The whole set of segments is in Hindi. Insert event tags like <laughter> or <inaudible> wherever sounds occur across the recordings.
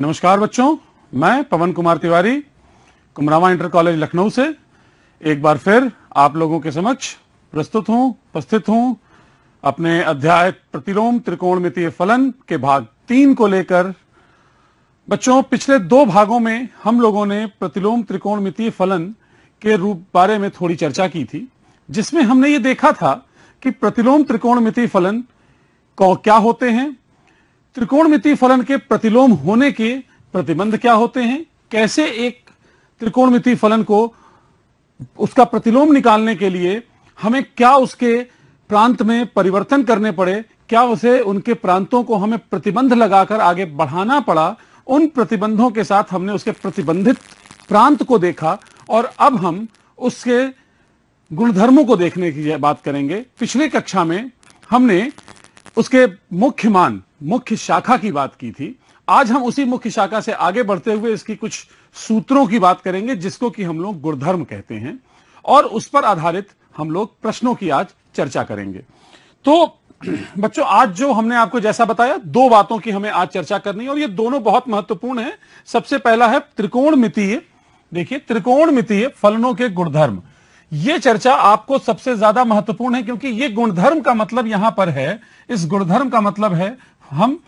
नमस्कार बच्चों मैं पवन कुमार तिवारी कुमरावा इंटर कॉलेज लखनऊ से एक बार फिर आप लोगों के समक्ष प्रस्तुत हूं उपस्थित हूं अपने अध्याय प्रतिलोम मितीय फलन के भाग तीन को लेकर बच्चों पिछले दो भागों में हम लोगों ने प्रतिलोम मितीय फलन के रूप बारे में थोड़ी चर्चा की थी जिसमें हमने ये देखा था कि प्रतिलोम त्रिकोणमितीय फलन क्या होते हैं त्रिकोणमिति फलन के प्रतिलोम होने के प्रतिबंध क्या होते हैं कैसे एक त्रिकोणमिति फलन को उसका प्रतिलोम निकालने के लिए हमें क्या उसके प्रांत में परिवर्तन करने पड़े क्या उसे उनके प्रांतों को हमें प्रतिबंध लगाकर आगे बढ़ाना पड़ा उन प्रतिबंधों के साथ हमने उसके प्रतिबंधित प्रांत को देखा और अब हम उसके गुणधर्मों को देखने की बात करेंगे पिछले कक्षा में हमने उसके मुख्य मान मुख्य शाखा की बात की थी आज हम उसी मुख्य शाखा से आगे बढ़ते हुए इसकी कुछ सूत्रों की बात करेंगे जिसको कि हम लोग गुणधर्म कहते हैं और उस पर आधारित हम लोग प्रश्नों की आज चर्चा करेंगे तो <clears throat> बच्चों आज जो हमने आपको जैसा बताया दो बातों की हमें आज चर्चा करनी है और ये दोनों बहुत महत्वपूर्ण है सबसे पहला है त्रिकोण मितीय देखिए त्रिकोण मितीय फलनों के गुणधर्म ये चर्चा आपको सबसे ज्यादा महत्वपूर्ण है क्योंकि ये गुणधर्म का मतलब यहां पर है इस गुणधर्म का मतलब है हम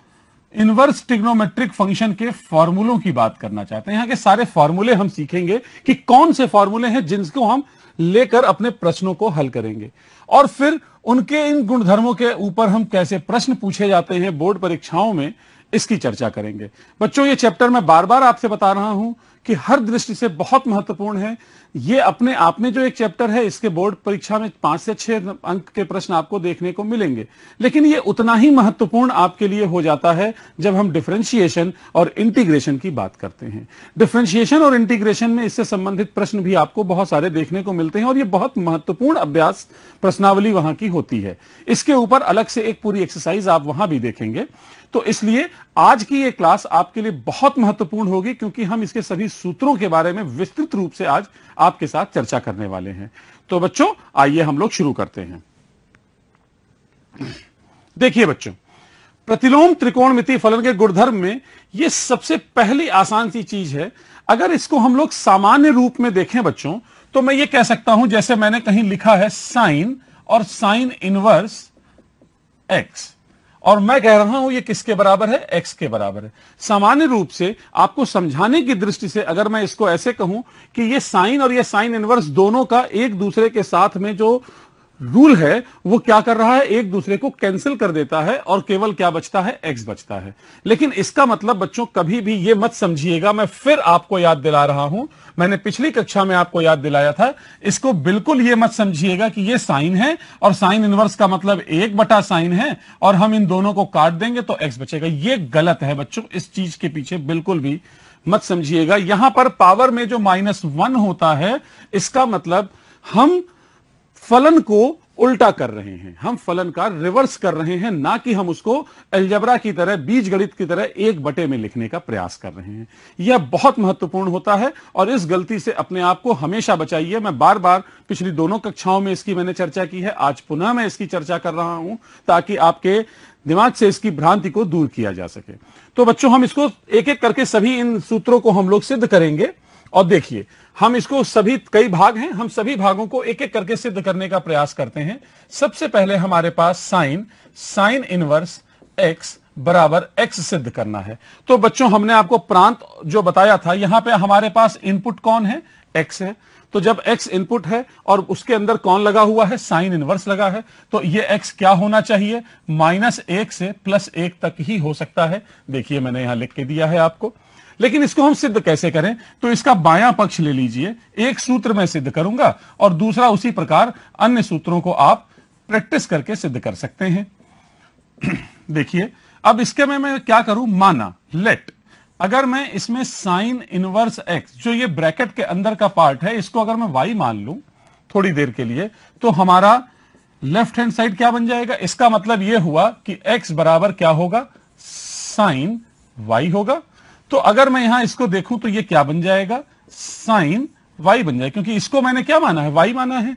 इनवर्स टिग्नोमेट्रिक फंक्शन के फॉर्मूलों की बात करना चाहते हैं यहां के सारे फॉर्मूले हम सीखेंगे कि कौन से फॉर्मूले हैं जिनको हम लेकर अपने प्रश्नों को हल करेंगे और फिर उनके इन गुणधर्मों के ऊपर हम कैसे प्रश्न पूछे जाते हैं बोर्ड परीक्षाओं में इसकी चर्चा करेंगे बच्चों ये चैप्टर मैं बार बार आपसे बता रहा हूं कि हर दृष्टि से बहुत महत्वपूर्ण है ये अपने आप में जो एक चैप्टर है इसके बोर्ड परीक्षा में पांच से छह अंक के प्रश्न आपको देखने को मिलेंगे लेकिन ये उतना ही महत्वपूर्ण आपके लिए हो जाता है जब हम डिफ्रेंशिएशन और इंटीग्रेशन की बात करते हैं डिफ्रेंशिएशन और इंटीग्रेशन में इससे संबंधित प्रश्न भी आपको बहुत सारे देखने को मिलते हैं और ये बहुत महत्वपूर्ण अभ्यास प्रश्नावली वहां की होती है इसके ऊपर अलग से एक पूरी एक्सरसाइज आप वहां भी देखेंगे तो इसलिए आज की ये क्लास आपके लिए बहुत महत्वपूर्ण होगी क्योंकि हम इसके सभी सूत्रों के बारे में विस्तृत रूप से आज आपके साथ चर्चा करने वाले हैं तो बच्चों आइए हम लोग शुरू करते हैं देखिए बच्चों प्रतिलोम त्रिकोण मिति फलन के गुणधर्म में यह सबसे पहली आसान सी चीज है अगर इसको हम लोग सामान्य रूप में देखें बच्चों तो मैं ये कह सकता हूं जैसे मैंने कहीं लिखा है साइन और साइन इनवर्स एक्स और मैं कह रहा हूं ये किसके बराबर है एक्स के बराबर है सामान्य रूप से आपको समझाने की दृष्टि से अगर मैं इसको ऐसे कहूं कि ये साइन और ये साइन इनवर्स दोनों का एक दूसरे के साथ में जो रूल है वो क्या कर रहा है एक दूसरे को कैंसिल कर देता है और केवल क्या बचता है एक्स बचता है लेकिन इसका मतलब बच्चों कभी भी ये मत समझिएगा मैं फिर आपको याद दिला रहा हूं मैंने पिछली कक्षा में आपको याद दिलाया था इसको बिल्कुल ये मत समझिएगा कि ये साइन है और साइन इनवर्स का मतलब एक बटा साइन है और हम इन दोनों को काट देंगे तो एक्स बचेगा ये गलत है बच्चों इस चीज के पीछे बिल्कुल भी मत समझिएगा यहां पर पावर में जो माइनस वन होता है इसका मतलब हम फलन को उल्टा कर रहे हैं हम फलन का रिवर्स कर रहे हैं ना कि हम उसको एल्जबरा की तरह बीज गणित की तरह एक बटे में लिखने का प्रयास कर रहे हैं यह बहुत महत्वपूर्ण होता है और इस गलती से अपने आप को हमेशा बचाइए मैं बार बार पिछली दोनों कक्षाओं में इसकी मैंने चर्चा की है आज पुनः मैं इसकी चर्चा कर रहा हूं ताकि आपके दिमाग से इसकी भ्रांति को दूर किया जा सके तो बच्चों हम इसको एक एक करके सभी इन सूत्रों को हम लोग सिद्ध करेंगे और देखिए हम इसको सभी कई भाग हैं हम सभी भागों को एक एक करके सिद्ध करने का प्रयास करते हैं सबसे पहले हमारे पास साइन साइन इनवर्स एक्स बराबर एक्स सिद्ध करना है तो बच्चों हमने आपको प्रांत जो बताया था यहां पे हमारे पास इनपुट कौन है एक्स है तो जब एक्स इनपुट है और उसके अंदर कौन लगा हुआ है साइन इनवर्स लगा है तो ये एक्स क्या होना चाहिए माइनस एक से प्लस एक तक ही हो सकता है देखिए मैंने यहां लिख के दिया है आपको लेकिन इसको हम सिद्ध कैसे करें तो इसका बाया पक्ष ले लीजिए एक सूत्र में सिद्ध करूंगा और दूसरा उसी प्रकार अन्य सूत्रों को आप प्रैक्टिस करके सिद्ध कर सकते हैं <clears throat> देखिए अब इसके में मैं क्या करूं माना लेट अगर मैं इसमें साइन इनवर्स एक्स जो ये ब्रैकेट के अंदर का पार्ट है इसको अगर मैं वाई मान लू थोड़ी देर के लिए तो हमारा लेफ्ट हैंड साइड क्या बन जाएगा इसका मतलब यह हुआ कि एक्स बराबर क्या होगा साइन वाई होगा तो अगर मैं यहां इसको देखूं तो ये क्या बन जाएगा साइन वाई बन जाएगा क्योंकि इसको मैंने क्या माना है वाई माना है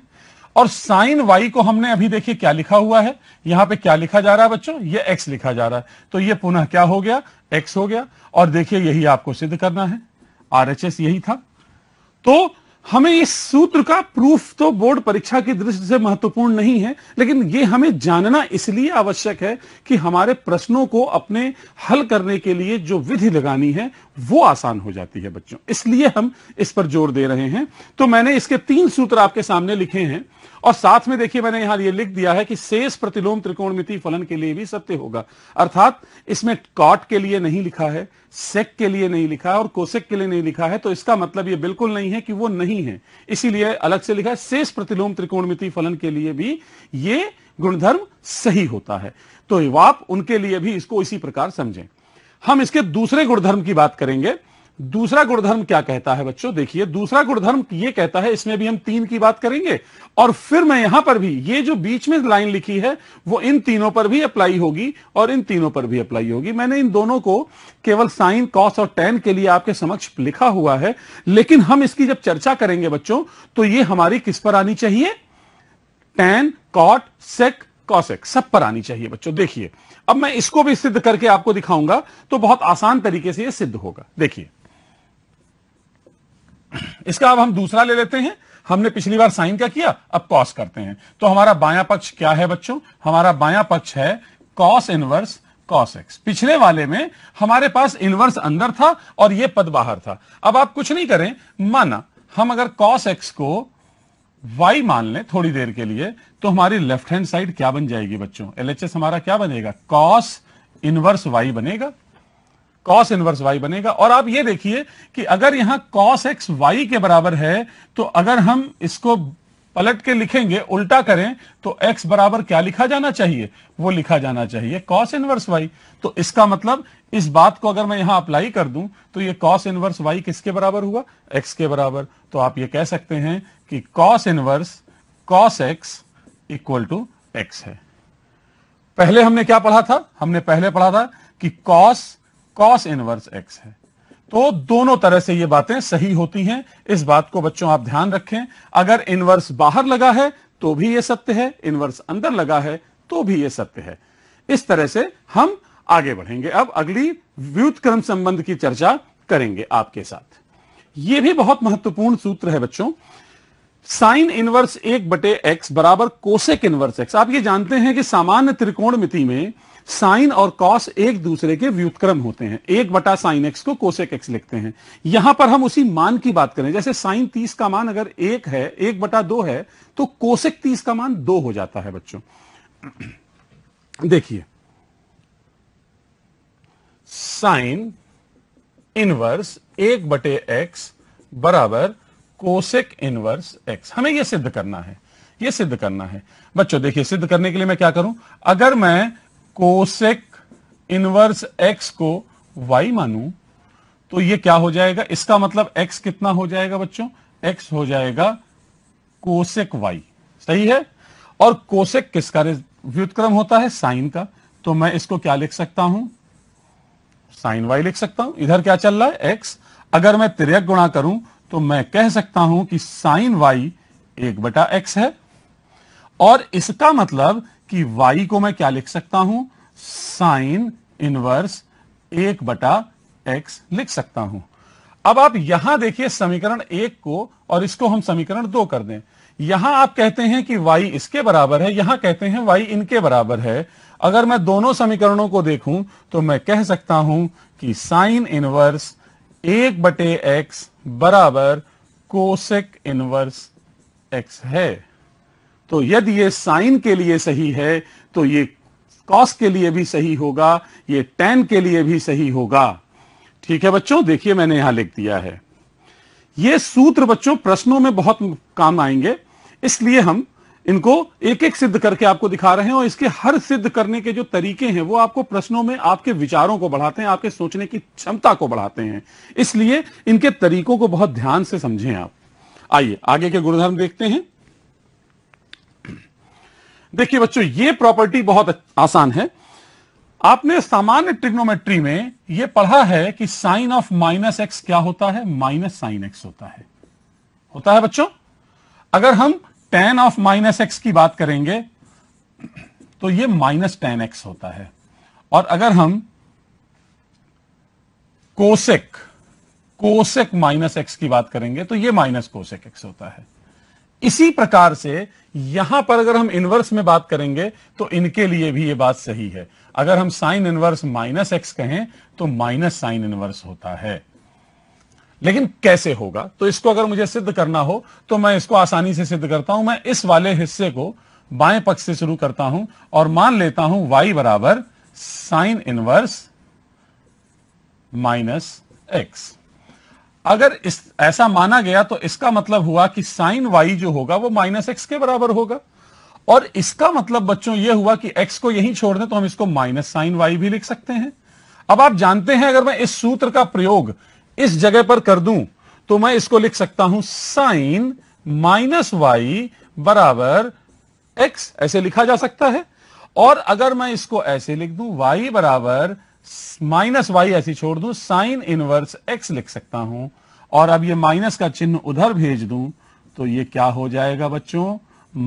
और साइन वाई को हमने अभी देखिए क्या लिखा हुआ है यहां पे क्या लिखा जा रहा है बच्चों ये एक्स लिखा जा रहा है तो ये पुनः क्या हो गया एक्स हो गया और देखिए यही आपको सिद्ध करना है आर यही था तो हमें इस सूत्र का प्रूफ तो बोर्ड परीक्षा की दृष्टि से महत्वपूर्ण नहीं है लेकिन ये हमें जानना इसलिए आवश्यक है कि हमारे प्रश्नों को अपने हल करने के लिए जो विधि लगानी है वो आसान हो जाती है बच्चों इसलिए हम इस पर जोर दे रहे हैं तो मैंने इसके तीन सूत्र आपके सामने लिखे हैं और साथ में देखिए मैंने यहां ये लिख दिया है कि शेष प्रतिलोम त्रिकोणमिति फलन के लिए भी सत्य होगा अर्थात इसमें कॉट के लिए नहीं लिखा है सेक के लिए नहीं लिखा है और कोसेक के लिए नहीं लिखा है तो इसका मतलब ये बिल्कुल नहीं है कि वो नहीं है इसीलिए अलग से लिखा है शेष प्रतिलोम त्रिकोणमिति फलन के लिए भी ये गुणधर्म सही होता है तो आप उनके लिए भी इसको इसी प्रकार समझें हम इसके दूसरे गुणधर्म की बात करेंगे दूसरा गुणधर्म क्या कहता है बच्चों देखिए दूसरा गुणधर्म ये कहता है इसमें भी हम तीन की बात करेंगे और फिर मैं यहां पर भी ये जो बीच में लाइन लिखी है वो इन तीनों पर भी अप्लाई होगी और इन तीनों पर भी अप्लाई होगी मैंने इन दोनों को केवल साइन कॉस और टेन के लिए आपके समक्ष लिखा हुआ है लेकिन हम इसकी जब चर्चा करेंगे बच्चों तो ये हमारी किस पर आनी चाहिए टेन कॉट सेक कॉसेक सब पर आनी चाहिए बच्चों देखिए अब मैं इसको भी सिद्ध करके आपको दिखाऊंगा तो बहुत आसान तरीके से यह सिद्ध होगा देखिए इसका अब हम दूसरा ले लेते हैं हमने पिछली बार साइन क्या किया अब कॉस करते हैं तो हमारा बाया पक्ष क्या है बच्चों हमारा बाया पक्ष है कॉस इनवर्स कॉस एक्स पिछले वाले में हमारे पास इनवर्स अंदर था और ये पद बाहर था अब आप कुछ नहीं करें माना हम अगर कॉस एक्स को वाई मान लें थोड़ी देर के लिए तो हमारी लेफ्ट हैंड साइड क्या बन जाएगी बच्चों एलएचएस हमारा क्या बनेगा कॉस इनवर्स वाई बनेगा कॉस इनवर्स वाई बनेगा और आप ये देखिए कि अगर यहां कॉस एक्स वाई के बराबर है तो अगर हम इसको पलट के लिखेंगे उल्टा करें तो x बराबर क्या लिखा जाना चाहिए वो लिखा जाना चाहिए कॉस इनवर्स वाई तो इसका मतलब इस बात को अगर मैं यहां अप्लाई कर दूं तो ये कॉस इनवर्स वाई किसके बराबर हुआ x के बराबर तो आप ये कह सकते हैं कि cos inverse cos X equal to X है पहले हमने क्या पढ़ा था हमने पहले पढ़ा था कि कॉस कॉस इनवर्स एक्स है तो दोनों तरह से ये बातें सही होती हैं इस बात को बच्चों आप ध्यान रखें अगर इनवर्स बाहर लगा है तो भी ये सत्य है इनवर्स अंदर लगा है तो भी ये सत्य है इस तरह से हम आगे बढ़ेंगे अब अगली व्युतक्रम संबंध की चर्चा करेंगे आपके साथ यह भी बहुत महत्वपूर्ण सूत्र है बच्चों साइन इनवर्स एक बटे एक्स बराबर कोसेक इनवर्स एक्स आप ये जानते हैं कि सामान्य त्रिकोण में साइन और कॉस एक दूसरे के व्युतक्रम होते हैं एक बटा साइन एक्स को कोशेक एक्स लिखते हैं यहां पर हम उसी मान की बात करें जैसे साइन तीस का मान अगर एक है एक बटा दो है तो कोशेक तीस का मान दो हो जाता है बच्चों देखिए साइन इनवर्स एक बटे एक्स बराबर कोशेक इनवर्स एक्स हमें यह सिद्ध करना है यह सिद्ध करना है बच्चों देखिए सिद्ध करने के लिए मैं क्या करूं अगर मैं कोसेक इनवर्स एक्स को वाई मानू तो ये क्या हो जाएगा इसका मतलब एक्स कितना हो जाएगा बच्चों एक्स हो जाएगा कोसेक वाई सही है और कोसेक किसका व्युतक्रम होता है साइन का तो मैं इसको क्या लिख सकता हूं साइन वाई लिख सकता हूं इधर क्या चल रहा है एक्स अगर मैं तिरक गुणा करूं तो मैं कह सकता हूं कि साइन वाई एक बटा एक्स है और इसका मतलब कि वाई को मैं क्या लिख सकता हूं साइन इनवर्स एक बटा एक्स लिख सकता हूं अब आप यहां देखिए समीकरण एक को और इसको हम समीकरण दो कर दें यहां आप कहते हैं कि y इसके बराबर है यहां कहते हैं y इनके बराबर है अगर मैं दोनों समीकरणों को देखूं तो मैं कह सकता हूं कि साइन इनवर्स एक बटे एक्स बराबर कोसेक इनवर्स एक्स है तो यदि ये साइन के लिए सही है तो ये कॉस के लिए भी सही होगा ये टेन के लिए भी सही होगा ठीक है बच्चों देखिए मैंने यहां लिख दिया है ये सूत्र बच्चों प्रश्नों में बहुत काम आएंगे इसलिए हम इनको एक एक सिद्ध करके आपको दिखा रहे हैं और इसके हर सिद्ध करने के जो तरीके हैं वो आपको प्रश्नों में आपके विचारों को बढ़ाते हैं आपके सोचने की क्षमता को बढ़ाते हैं इसलिए इनके तरीकों को बहुत ध्यान से समझें आप आइए आगे के गुणधर्म देखते हैं देखिए बच्चों ये प्रॉपर्टी बहुत आसान है आपने सामान्य ट्रिग्नोमेट्री में यह पढ़ा है कि साइन ऑफ माइनस एक्स क्या होता है माइनस साइन एक्स होता है होता है बच्चों अगर हम टेन ऑफ माइनस एक्स की बात करेंगे तो ये माइनस टेन एक्स होता है और अगर हम कोसेक कोसेक माइनस एक्स की बात करेंगे तो ये माइनस कोसेक एक्स होता है इसी प्रकार से यहां पर अगर हम इनवर्स में बात करेंगे तो इनके लिए भी ये बात सही है अगर हम साइन इनवर्स माइनस एक्स कहें तो माइनस साइन इनवर्स होता है लेकिन कैसे होगा तो इसको अगर मुझे सिद्ध करना हो तो मैं इसको आसानी से सिद्ध करता हूं मैं इस वाले हिस्से को बाएं पक्ष से शुरू करता हूं और मान लेता हूं वाई बराबर साइन इनवर्स माइनस एक्स अगर इस ऐसा माना गया तो इसका मतलब हुआ कि साइन वाई जो होगा वो माइनस एक्स के बराबर होगा और इसका मतलब बच्चों ये हुआ कि एक्स को यहीं छोड़ दें तो हम इसको माइनस साइन वाई भी लिख सकते हैं अब आप जानते हैं अगर मैं इस सूत्र का प्रयोग इस जगह पर कर दूं तो मैं इसको लिख सकता हूं साइन माइनस वाई बराबर एक्स ऐसे लिखा जा सकता है और अगर मैं इसको ऐसे लिख दूं वाई बराबर माइनस वाई ऐसी छोड़ दूं साइन इनवर्स एक्स लिख सकता हूं और अब ये माइनस का चिन्ह उधर भेज दूं तो ये क्या हो जाएगा बच्चों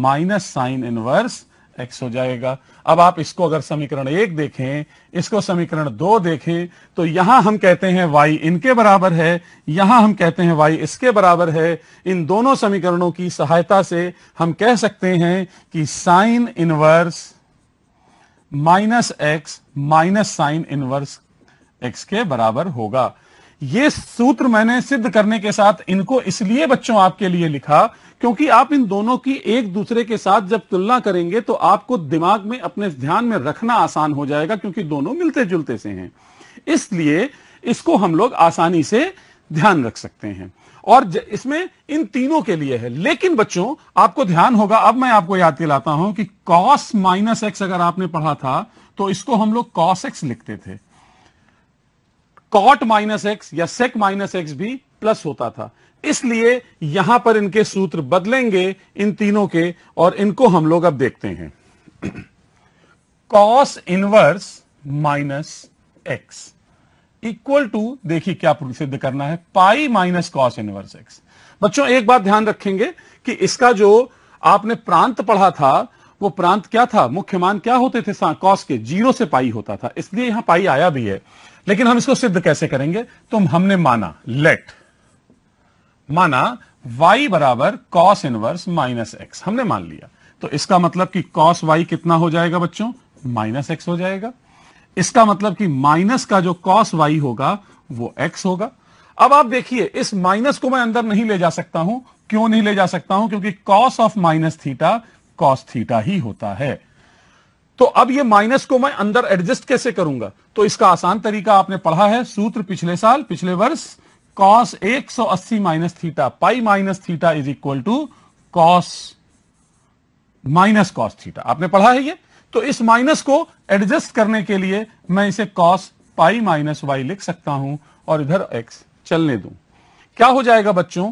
माइनस साइन इनवर्स एक्स हो जाएगा अब आप इसको अगर समीकरण एक देखें इसको समीकरण दो देखें तो यहां हम कहते हैं वाई इनके बराबर है यहां हम कहते हैं वाई इसके बराबर है इन दोनों समीकरणों की सहायता से हम कह सकते हैं कि sine inverse minus X minus sine inverse X के बराबर होगा ये सूत्र मैंने सिद्ध करने के साथ इनको इसलिए बच्चों आपके लिए लिखा क्योंकि आप इन दोनों की एक दूसरे के साथ जब तुलना करेंगे तो आपको दिमाग में अपने ध्यान में रखना आसान हो जाएगा क्योंकि दोनों मिलते जुलते से हैं इसलिए इसको हम लोग आसानी से ध्यान रख सकते हैं और इसमें इन तीनों के लिए है लेकिन बच्चों आपको ध्यान होगा अब मैं आपको याद दिलाता हूं कि कॉस माइनस एक्स अगर आपने पढ़ा था तो इसको हम लोग कॉस एक्स लिखते थे कॉट माइनस एक्स या सेक माइनस एक्स भी प्लस होता था इसलिए यहां पर इनके सूत्र बदलेंगे इन तीनों के और इनको हम लोग अब देखते हैं cos inverse minus X equal to देखिए क्या सिद्ध करना है pi minus cos inverse X बच्चों एक बात ध्यान रखेंगे कि इसका जो आपने प्रांत पढ़ा था वो प्रांत क्या था मुख्य मान क्या होते थे कॉस के जीरो से पाई होता था इसलिए यहां पाई आया भी है लेकिन हम इसको सिद्ध कैसे करेंगे तो हमने माना लेट माना वाई बराबर कॉस इनवर्स माइनस एक्स हमने मान लिया तो इसका मतलब कि कॉस वाई कितना हो जाएगा बच्चों माइनस एक्स हो जाएगा इसका मतलब कि माइनस का जो कॉस वाई होगा वो एक्स होगा अब आप देखिए इस माइनस को मैं अंदर नहीं ले जा सकता हूं क्यों नहीं ले जा सकता हूं क्योंकि cos of minus theta cos theta ही होता है तो अब ये माइनस को मैं अंदर एडजस्ट कैसे करूंगा तो इसका आसान तरीका आपने पढ़ा है सूत्र पिछले साल पिछले वर्ष cos 180 minus theta pi minus theta is equal to cos minus cos theta आपने पढ़ा है ये तो इस माइनस को एडजस्ट करने के लिए मैं इसे कॉस पाई माइनस वाई लिख सकता हूं और इधर एक्स चलने दू क्या हो जाएगा बच्चों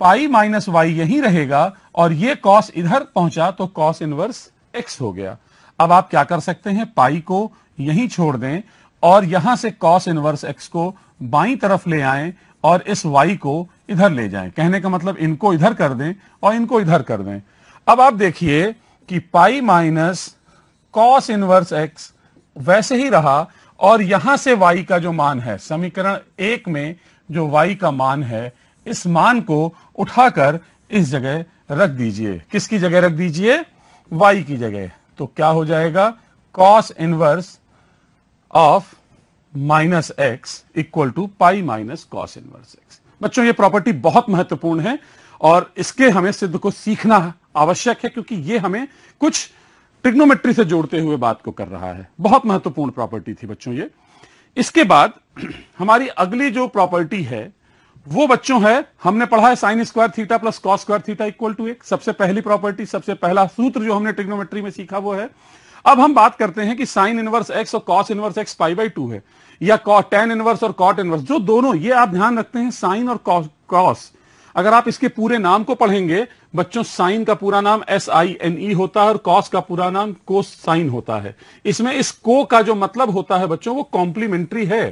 पाई माइनस वाई यही रहेगा और ये कॉस इधर पहुंचा तो कॉस इनवर्स एक्स हो गया अब आप क्या कर सकते हैं पाई को यही छोड़ दें और यहां से कॉस इनवर्स एक्स को बाई तरफ ले आए और इस वाई को इधर ले जाएं कहने का मतलब इनको इधर कर दें और इनको इधर कर दें अब आप देखिए कि pi minus cos inverse X वैसे ही रहा और यहां से वाई का जो मान है समीकरण एक में जो वाई का मान है इस मान को उठाकर इस जगह रख दीजिए किसकी जगह रख दीजिए वाई की जगह तो क्या हो जाएगा cos inverse of minus X equal to pi minus cos inverse X बच्चों ये प्रॉपर्टी बहुत महत्वपूर्ण है और इसके हमें सिद्ध को सीखना आवश्यक है क्योंकि ये हमें कुछ ट्रिग्नोमेट्री से जोड़ते हुए बात को कर रहा है बहुत महत्वपूर्ण प्रॉपर्टी थी बच्चों ये इसके बाद <clears throat> हमारी अगली जो प्रॉपर्टी है वो बच्चों है हमने पढ़ा है sine square theta plus cos square theta equal to एक सबसे पहली प्रॉपर्टी सबसे पहला सूत्र जो हमने ट्रिग्नोमेट्री में सीखा वो है अब हम बात करते हैं कि साइन इनवर्स एक्स और cos inverse X pi by two है या टेन इनवर्स और कॉट इनवर्स जो दोनों ये आप ध्यान रखते हैं साइन और कॉस अगर आप इसके पूरे नाम को पढ़ेंगे बच्चों साइन का पूरा नाम एस आई एन ई होता है और कॉस का पूरा नाम कोस साइन होता है इसमें इस को का जो मतलब होता है बच्चों वो कॉम्प्लीमेंट्री है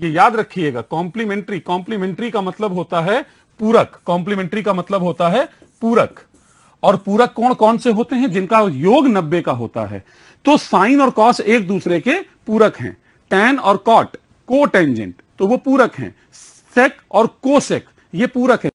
ये याद रखिएगा कॉम्प्लीमेंट्री कॉम्प्लीमेंट्री का मतलब होता है पूरक कॉम्प्लीमेंट्री का मतलब होता है पूरक और पूरक कौन कौन से होते हैं जिनका योग नब्बे का होता है तो साइन और कॉस एक दूसरे के पूरक हैं टैन और कॉट को टेंजेंट तो वो पूरक हैं सेक और कोसेक ये पूरक है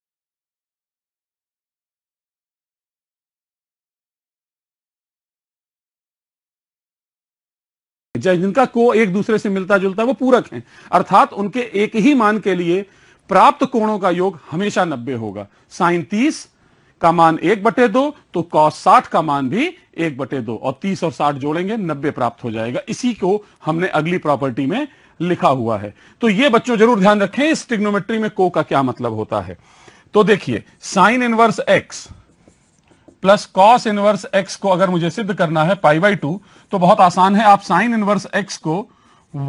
जिनका को एक दूसरे से मिलता जुलता वो पूरक हैं अर्थात उनके एक ही मान के लिए प्राप्त कोणों का योग हमेशा नब्बे होगा साइन तीस का मान एक बटे दो तो कॉस साठ का मान भी एक बटे दो और तीस और साठ जोड़ेंगे नब्बे प्राप्त हो जाएगा इसी को हमने अगली प्रॉपर्टी में लिखा हुआ है तो ये बच्चों जरूर ध्यान रखें इस टिग्नोमेट्री में को का क्या मतलब होता है तो देखिए sine inverse X plus cos inverse X को अगर मुझे सिद्ध करना है पाई बाई टू तो बहुत आसान है आप साइन इनवर्स एक्स को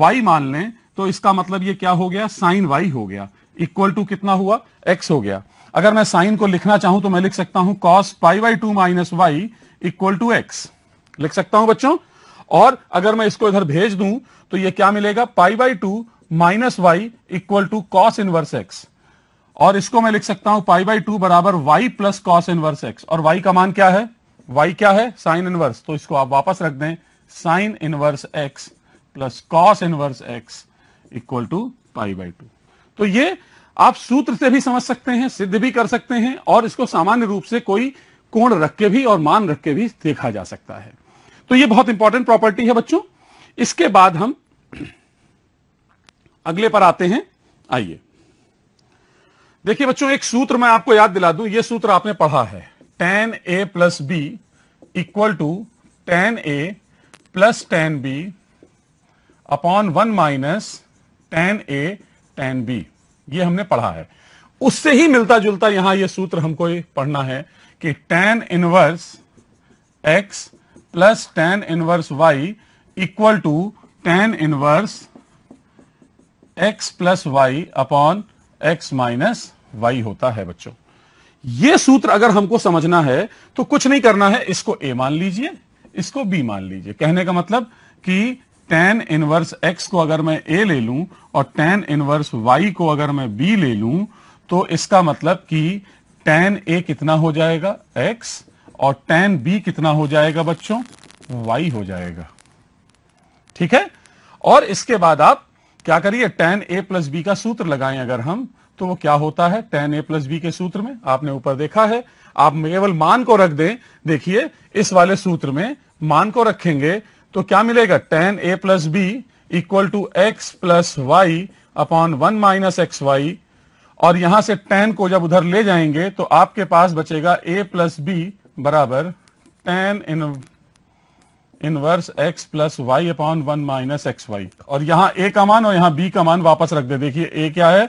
वाई मान लें तो इसका मतलब ये क्या हो गया साइन वाई हो गया इक्वल टू कितना हुआ एक्स हो गया अगर मैं साइन को लिखना चाहूं तो मैं लिख सकता हूं cos pi by two minus Y equal to X लिख सकता हूं बच्चों और अगर मैं इसको इधर भेज दूं तो ये क्या मिलेगा pi by two minus Y equal to cos inverse X और इसको मैं लिख सकता हूं पाई बाई टू बराबर Y plus cos inverse X और वाई का मान क्या है वाई क्या है साइन इनवर्स तो इसको आप वापस रख दें sine inverse X plus cos inverse X equal to pi by two तो ये आप सूत्र से भी समझ सकते हैं सिद्ध भी कर सकते हैं और इसको सामान्य रूप से कोई कोण रख के भी और मान रख के भी देखा जा सकता है तो ये बहुत इंपॉर्टेंट प्रॉपर्टी है बच्चों इसके बाद हम अगले पर आते हैं आइए देखिए बच्चों एक सूत्र मैं आपको याद दिला दूं ये सूत्र आपने पढ़ा है tan A plus B equal to tan A plus tan B upon one minus tan A tan B ये हमने पढ़ा है उससे ही मिलता जुलता यहां यह सूत्र हमको पढ़ना है कि tan inverse X plus tan inverse Y equal to tan inverse X plus Y upon X minus Y होता है बच्चों ये सूत्र अगर हमको समझना है तो कुछ नहीं करना है इसको ए मान लीजिए इसको बी मान लीजिए कहने का मतलब कि टेन इनवर्स एक्स को अगर मैं ए ले लूं और टेन इनवर्स वाई को अगर मैं बी ले लूं तो इसका मतलब कि टेन ए कितना हो जाएगा एक्स और टेन बी कितना हो जाएगा बच्चों वाई हो जाएगा ठीक है और इसके बाद आप क्या करिए टेन ए प्लस बी का सूत्र लगाएं अगर हम तो वो क्या होता है टेन ए प्लस बी के सूत्र में आपने ऊपर देखा है आप केवल मान को रख दें देखिए इस वाले सूत्र में मान को रखेंगे तो क्या मिलेगा tan A plus B equal to X plus Y upon one minus X Y और यहां से टेन को जब उधर ले जाएंगे तो आपके पास बचेगा ए प्लस बी बराबर tan in inverse X plus Y upon one minus X Y और यहां ए का मान और यहां बी का मान वापस रख दे देखिए ए क्या है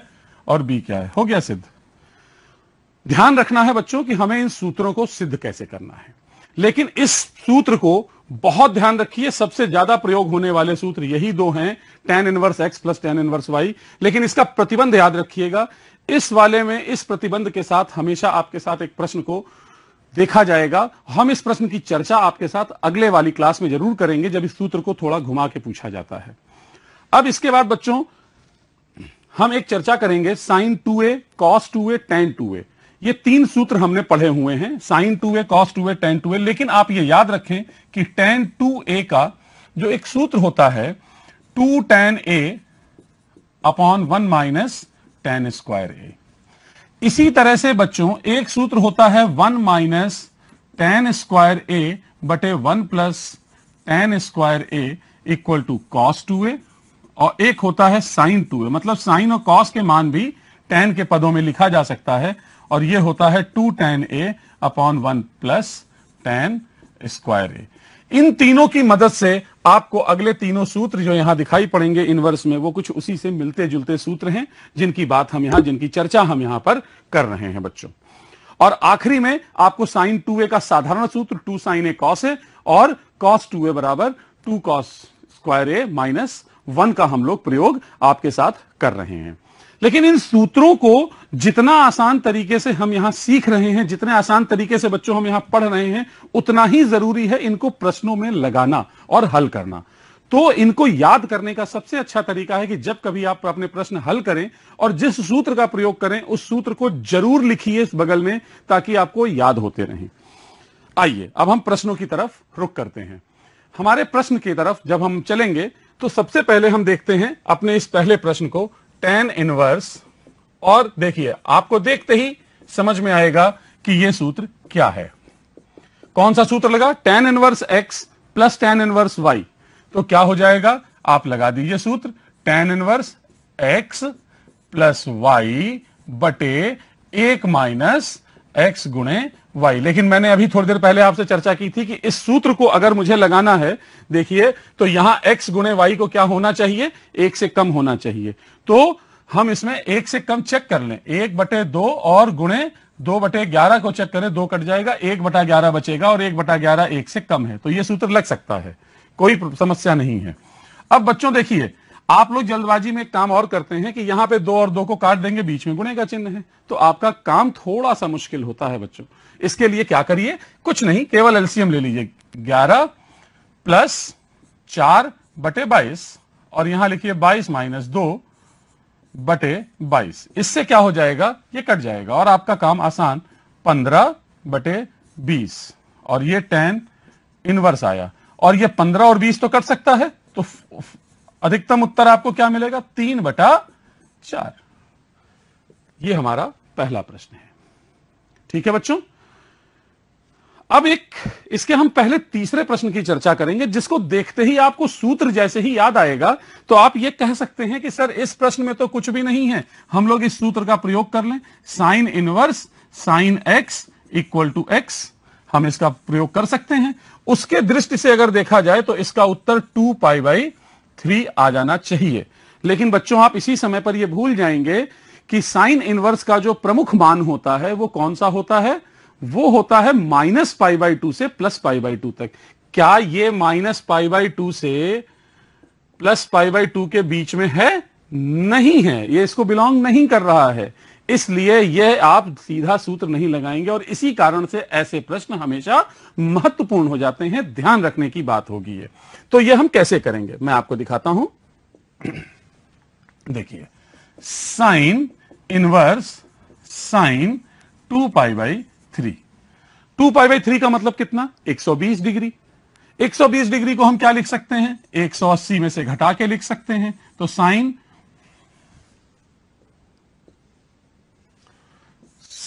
और बी क्या है हो गया सिद्ध ध्यान रखना है बच्चों कि हमें इन सूत्रों को सिद्ध कैसे करना है लेकिन इस सूत्र को बहुत ध्यान रखिए सबसे ज्यादा प्रयोग होने वाले सूत्र यही दो हैं tan inverse X plus tan inverse Y लेकिन इसका प्रतिबंध याद रखिएगा इस वाले में इस प्रतिबंध के साथ हमेशा आपके साथ एक प्रश्न को देखा जाएगा हम इस प्रश्न की चर्चा आपके साथ अगले वाली क्लास में जरूर करेंगे जब इस सूत्र को थोड़ा घुमा के पूछा जाता है अब इसके बाद बच्चों हम एक चर्चा करेंगे sine two A cos two A tan two A ये तीन सूत्र हमने पढ़े हुए हैं sine two A cos two A tan two A लेकिन आप ये याद रखें कि टेन टू ए का जो एक सूत्र होता है two tan A upon one minus tan square A इसी तरह से बच्चों एक सूत्र होता है one minus tan square A बटे one plus tan square A equal to cos two A और एक होता है साइन टू मतलब साइन और कॉस के मान भी टेन के पदों में लिखा जा सकता है और यह होता है two tan A upon one plus tan square A इन तीनों की मदद से आपको अगले तीनों सूत्र जो यहां दिखाई पड़ेंगे इनवर्स में वो कुछ उसी से मिलते जुलते सूत्र हैं जिनकी बात हम यहां जिनकी चर्चा हम यहां पर कर रहे हैं बच्चों और आखिरी में आपको साइन टू ए का साधारण सूत्र टू साइन ए कॉस है और कॉस टू ए बराबर two cos square A minus one का हम लोग प्रयोग आपके साथ कर रहे हैं लेकिन इन सूत्रों को जितना आसान तरीके से हम यहां सीख रहे हैं जितने आसान तरीके से बच्चों हम यहां पढ़ रहे हैं उतना ही जरूरी है इनको प्रश्नों में लगाना और हल करना तो इनको याद करने का सबसे अच्छा तरीका है कि जब कभी आप अपने प्रश्न हल करें और जिस सूत्र का प्रयोग करें उस सूत्र को जरूर लिखिए इस बगल में ताकि आपको याद होते रहें आइए अब हम प्रश्नों की तरफ रुख करते हैं हमारे प्रश्न की तरफ जब हम चलेंगे तो सबसे पहले हम देखते हैं अपने इस पहले प्रश्न को टेन इनवर्स और देखिए आपको देखते ही समझ में आएगा कि यह सूत्र क्या है कौन सा सूत्र लगा tan inverse X plus tan inverse Y तो क्या हो जाएगा आप लगा दीजिए सूत्र tan inverse X plus Y बटे एक माइनस एक्स गुणे वाई लेकिन मैंने अभी थोड़ी देर पहले आपसे चर्चा की थी कि इस सूत्र को अगर मुझे लगाना है देखिए तो यहां एक्स गुणे वाई को क्या होना चाहिए एक से कम होना चाहिए तो हम इसमें एक से कम चेक कर लें एक बटे दो और गुणे दो बटे ग्यारह को चेक करें दो कट जाएगा एक बटा ग्यारह बचेगा और एक बटा ग्यारह एक से कम है तो यह सूत्र लग सकता है कोई समस्या नहीं है अब बच्चों देखिए आप लोग जल्दबाजी में एक काम और करते हैं कि यहां पे दो और दो को काट देंगे बीच में गुणे का चिन्ह है तो आपका काम थोड़ा सा मुश्किल होता है बच्चों इसके लिए क्या करिए कुछ नहीं केवल एलसीएम ले लीजिए ग्यारह प्लस चार बटे बाईस और यहां लिखिए बाईस माइनस दो बटे बाईस इससे क्या हो जाएगा ये कट जाएगा और आपका काम आसान पंद्रह बटे बीस और ये टेन इनवर्स आया और ये पंद्रह और बीस तो कट सकता है तो अधिकतम उत्तर आपको क्या मिलेगा तीन बटा चार ये हमारा पहला प्रश्न है ठीक है बच्चों अब एक इसके हम पहले तीसरे प्रश्न की चर्चा करेंगे जिसको देखते ही आपको सूत्र जैसे ही याद आएगा तो आप यह कह सकते हैं कि सर इस प्रश्न में तो कुछ भी नहीं है हम लोग इस सूत्र का प्रयोग कर लें sine inverse sine X equal to X हम इसका प्रयोग कर सकते हैं उसके दृष्टि से अगर देखा जाए तो इसका उत्तर टू पाई बाई थ्री आ जाना चाहिए लेकिन बच्चों आप इसी समय पर यह भूल जाएंगे कि साइन इनवर्स का जो प्रमुख मान होता है वो कौन सा होता है वो होता है माइनस पाई बाई टू से प्लस पाई बाई टू तक क्या ये माइनस पाई बाई टू से प्लस पाई बाई टू के बीच में है नहीं है ये इसको बिलोंग नहीं कर रहा है इसलिए यह आप सीधा सूत्र नहीं लगाएंगे और इसी कारण से ऐसे प्रश्न हमेशा महत्वपूर्ण हो जाते हैं ध्यान रखने की बात होगी ये तो यह हम कैसे करेंगे मैं आपको दिखाता हूं देखिए sine inverse sine two pi by three two pi by three का मतलब कितना 120 डिग्री 120 डिग्री को हम क्या लिख सकते हैं 180 में से घटा के लिख सकते हैं तो sine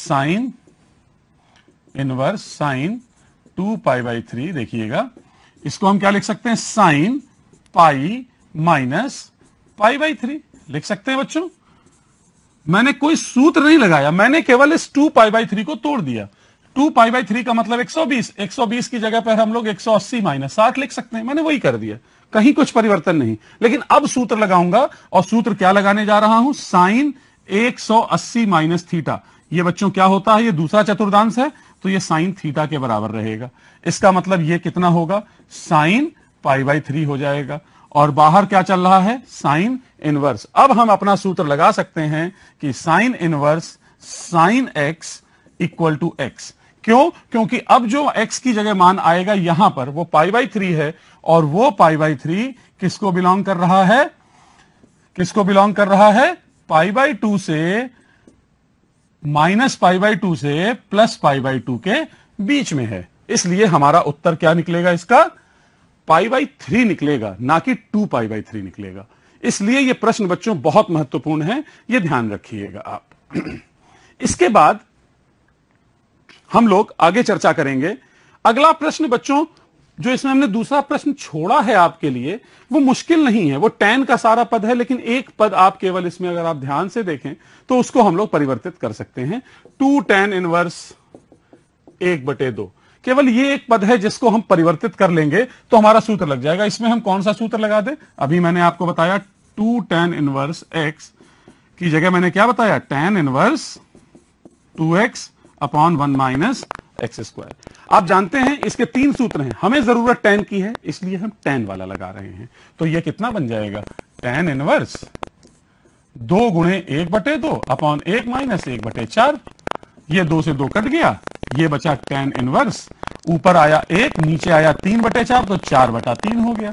sine inverse sine two pi by three देखिएगा इसको हम क्या लिख सकते हैं sine pi minus pi by three लिख सकते हैं बच्चों मैंने कोई सूत्र नहीं लगाया मैंने केवल इस टू पाई बाई थ्री को तोड़ दिया टू पाई बाई थ्री का मतलब 120 120 की जगह पर हम लोग 180 माइनस साठ लिख सकते हैं मैंने वही कर दिया कहीं कुछ परिवर्तन नहीं लेकिन अब सूत्र लगाऊंगा और सूत्र क्या लगाने जा रहा हूं साइन 180 माइनस थीटा ये बच्चों क्या होता है ये दूसरा चतुर्दांश है तो ये साइन थीटा के बराबर रहेगा इसका मतलब ये कितना होगा साइन पाई बाई थ्री हो जाएगा और बाहर क्या चल रहा है साइन इनवर्स अब हम अपना सूत्र लगा सकते हैं कि sine inverse sine X equal to X क्यों क्योंकि अब जो x की जगह मान आएगा यहां पर वो पाई बाई थ्री है और वो पाई बाई थ्री किसको बिलोंग कर रहा है किसको बिलोंग कर रहा है पाई बाई टू से माइनस पाई बाई टू से प्लस पाई बाई टू के बीच में है इसलिए हमारा उत्तर क्या निकलेगा इसका पाई बाई थ्री निकलेगा ना कि टू पाई बाई थ्री निकलेगा इसलिए यह प्रश्न बच्चों बहुत महत्वपूर्ण है यह ध्यान रखिएगा आप <clears throat> इसके बाद हम लोग आगे चर्चा करेंगे अगला प्रश्न बच्चों जो इसमें हमने दूसरा प्रश्न छोड़ा है आपके लिए वो मुश्किल नहीं है वो टेन का सारा पद है लेकिन एक पद आप केवल इसमें अगर आप ध्यान से देखें तो उसको हम लोग परिवर्तित कर सकते हैं टू टेन इनवर्स एक बटे दो केवल ये एक पद है जिसको हम परिवर्तित कर लेंगे तो हमारा सूत्र लग जाएगा इसमें हम कौन सा सूत्र लगा दे अभी मैंने आपको बताया टू टेन इनवर्स एक्स की जगह मैंने क्या बताया tan inverse two X upon one minus X square आप जानते हैं इसके तीन सूत्र हैं हमें जरूरत टेन की है इसलिए हम टेन वाला लगा रहे हैं तो यह कितना बन जाएगा टेन इनवर्स दो गुणे एक बटे दो अपॉन एक माइनस एक बटे चार ये दो से दो कट गया ये बचा टेन इनवर्स ऊपर आया एक नीचे आया तीन बटे चार तो चार बटा तीन हो गया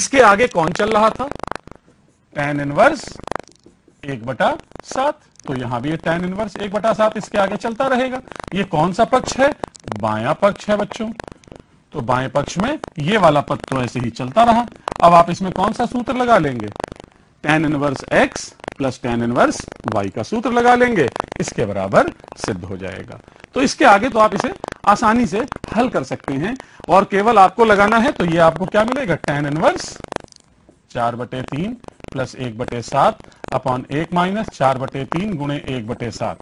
इसके आगे कौन चल रहा था टेन इनवर्स एक बटा सात तो यहां भी टेन इनवर्स एक बटा सात इसके आगे चलता रहेगा ये कौन सा पक्ष है बाया पक्ष है बच्चों तो बाएं पक्ष में ये वाला पद तो ऐसे ही चलता रहा अब आप इसमें कौन सा सूत्र लगा लेंगे tan inverse X plus tan inverse Y का सूत्र लगा लेंगे इसके बराबर सिद्ध हो जाएगा तो इसके आगे तो आप इसे आसानी से हल कर सकते हैं और केवल आपको लगाना है तो ये आपको क्या मिलेगा टेन इनवर्स चार बटे तीन प्लस एक बटे सात अपॉन एक माइनस चार बटे तीन गुणे एक बटे सात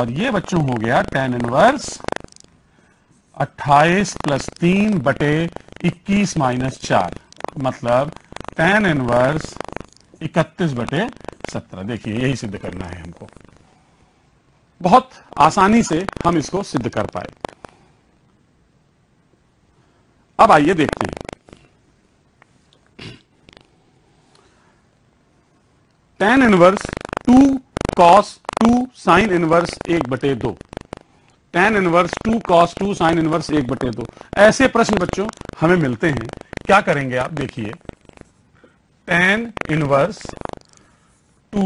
और ये बच्चों हो गया टेन इनवर्स अट्ठाईस प्लस तीन बटे इक्कीस माइनस चार मतलब टेन इनवर्स इकतीस बटे सत्रह देखिए यही सिद्ध करना है हमको बहुत आसानी से हम इसको सिद्ध कर पाए अब आइए देखते हैं tan inverse two cos two sine inverse एक बटे दो tan inverse two cos two sine inverse एक बटे दो ऐसे प्रश्न बच्चों हमें मिलते हैं क्या करेंगे आप देखिए tan inverse two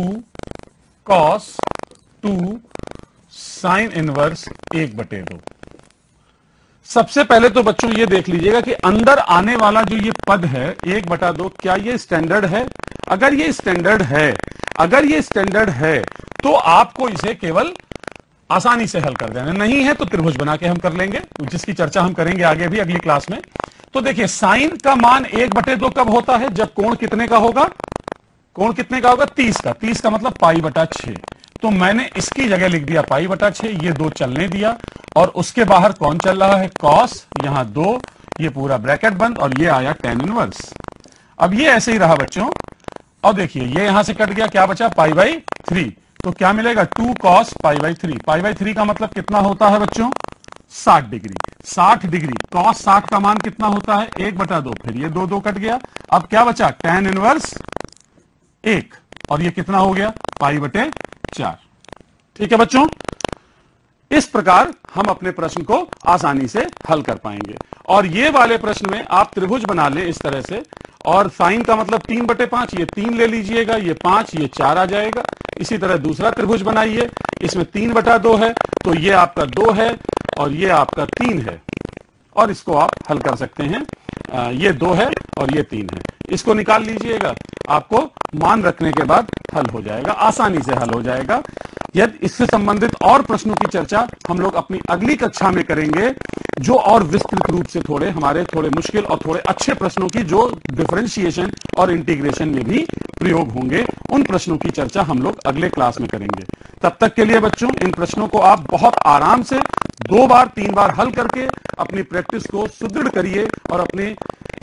cos two sine inverse एक बटे दो सबसे पहले तो बच्चों ये देख लीजिएगा कि अंदर आने वाला जो ये पद है एक बटा दो क्या ये स्टैंडर्ड है अगर ये स्टैंडर्ड है अगर ये स्टैंडर्ड है तो आपको इसे केवल आसानी से हल कर देना नहीं है तो त्रिभुज बना के हम कर लेंगे जिसकी चर्चा हम करेंगे आगे भी अगली क्लास में तो देखिए साइन का मान एक बटे दो कब होता है जब कोण कितने का होगा कोण कितने का होगा तीस का तीस का मतलब पाई बटा छे तो मैंने इसकी जगह लिख दिया पाई बटा छे ये दो चलने दिया और उसके बाहर कौन चल रहा है कॉस यहां दो ये पूरा ब्रैकेट बंद और ये आया टेन इनवर्स अब ये ऐसे ही रहा बच्चों और देखिए ये यहां से कट गया क्या बचा पाई बाई थ्री तो क्या मिलेगा two cos pi by three pi by three का मतलब कितना होता है बच्चों साठ डिग्री साठ डिग्री कॉस साठ का मान कितना होता है एक बटा दो फिर ये दो दो कट गया अब क्या बचा टेन इनवर्स एक और ये कितना हो गया पाई बटे चार ठीक है बच्चों इस प्रकार हम अपने प्रश्न को आसानी से हल कर पाएंगे और ये वाले प्रश्न में आप त्रिभुज बना लें इस तरह से और साइन का मतलब तीन बटे पांच ये तीन ले लीजिएगा ये पांच ये चार आ जाएगा इसी तरह दूसरा त्रिभुज बनाइए इसमें तीन बटा दो है तो ये आपका दो है और ये आपका तीन है और इसको आप हल कर सकते हैं ये दो है और ये तीन है इसको निकाल लीजिएगा आपको मान रखने के बाद हल हो जाएगा आसानी से हल हो जाएगा यदि इससे संबंधित और प्रश्नों की चर्चा हम लोग अपनी अगली कक्षा में करेंगे जो और विस्तृत रूप से थोड़े हमारे थोड़े मुश्किल और थोड़े अच्छे प्रश्नों की जो डिफ्रेंशिएशन और इंटीग्रेशन में भी प्रयोग होंगे उन प्रश्नों की चर्चा हम लोग अगले क्लास में करेंगे तब तक के लिए बच्चों इन प्रश्नों को आप बहुत आराम से दो बार तीन बार हल करके अपनी प्रैक्टिस को सुदृढ़ करिए और अपने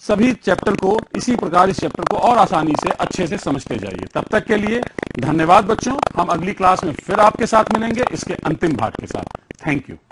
सभी चैप्टर को इसी प्रकार इस चैप्टर को और आसानी से अच्छे से समझते जाइए तब तक के लिए धन्यवाद बच्चों हम अगली क्लास में फिर आपके साथ मिलेंगे इसके अंतिम भाग के साथ थैंक यू